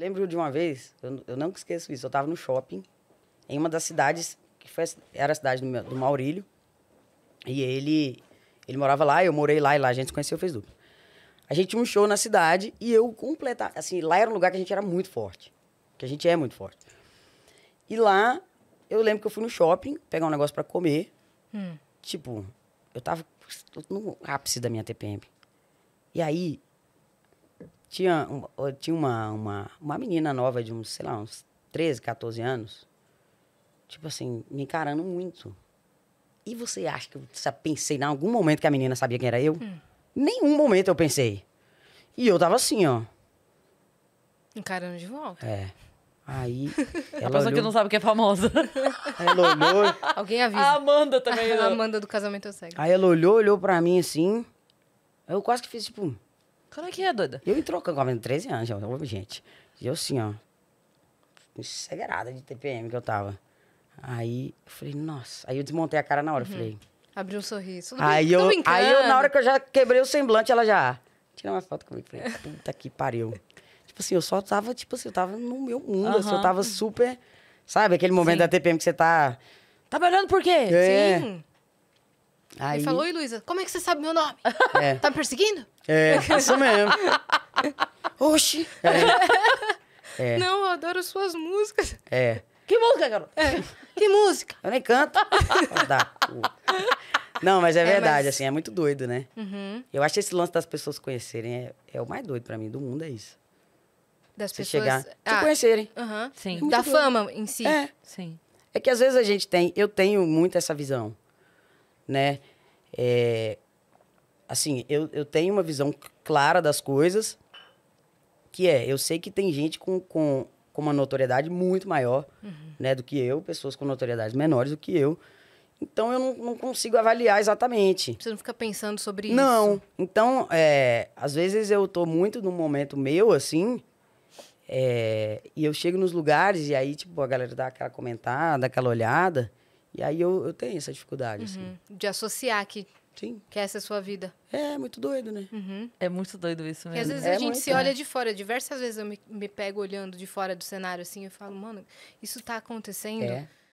Lembro de uma vez, eu, eu não esqueço isso, eu estava no shopping, em uma das cidades, que foi, era a cidade do, do Maurílio, e ele, ele morava lá, eu morei lá, e lá a gente se conheceu, fez dupla. A gente tinha um show na cidade, e eu completava, assim, lá era um lugar que a gente era muito forte, que a gente é muito forte. E lá, eu lembro que eu fui no shopping, pegar um negócio para comer, hum. tipo, eu tava no ápice da minha TPM. E aí, tinha, tinha uma, uma, uma menina nova de uns, sei lá, uns 13, 14 anos, tipo assim, me encarando muito. E você acha que eu pensei em algum momento que a menina sabia quem era eu? Hum. Nenhum momento eu pensei. E eu tava assim, ó. Encarando de volta. É. Aí. Ela a pessoa olhou... que não sabe que é famosa. Ela olhou. Alguém avisa. A Amanda também. a né? Amanda do casamento eu segue. Aí ela olhou, olhou pra mim assim. Eu quase que fiz tipo. Como é que é, doida? Eu entro trocando, com 13 anos, já, gente. E eu assim, ó. Ensegueirada de TPM que eu tava. Aí eu falei, nossa. Aí eu desmontei a cara na hora, uhum. falei. Abriu um sorriso. aí, eu, aí eu, na hora que eu já quebrei o semblante, ela já. Tira uma foto comigo. Falei, puta que pariu. tipo assim, eu só tava, tipo assim, eu tava no meu mundo. Uhum. Assim, eu tava super. Sabe, aquele momento Sim. da TPM que você tá. Tá melhorando por quê? É. Sim. Aí... Ele falou, oi, Luísa, como é que você sabe meu nome? É. Tá me perseguindo? É, isso mesmo. Oxi! É. É. Não, eu adoro suas músicas. É. Que música, garoto? É. Que música? Eu nem canto. Não, mas é, é verdade, mas... assim, é muito doido, né? Uhum. Eu acho esse lance das pessoas conhecerem é, é o mais doido pra mim do mundo, é isso. Das Você pessoas... chegar, ah. se conhecerem. Uhum. Sim. da doido. fama em si. É. Sim. É que às vezes a gente tem... Eu tenho muito essa visão né? É, assim, eu, eu tenho uma visão clara das coisas, que é, eu sei que tem gente com, com, com uma notoriedade muito maior uhum. né, do que eu, pessoas com notoriedades menores do que eu. Então, eu não, não consigo avaliar exatamente. Você não fica pensando sobre não. isso? Não. Então, é, às vezes eu tô muito num momento meu, assim, é, e eu chego nos lugares e aí, tipo, a galera dá aquela comentada, aquela olhada. E aí eu, eu tenho essa dificuldade, assim. uhum. assim. De associar que Sim. Que é essa é a sua vida. É, é, muito doido, né? Uhum. É muito doido isso mesmo. Porque às vezes é a gente muito, se né? olha é. de fora. Diversas vezes eu me, me, pego olhando de fora do cenário assim e falo, mano, isso tá acontecendo. É.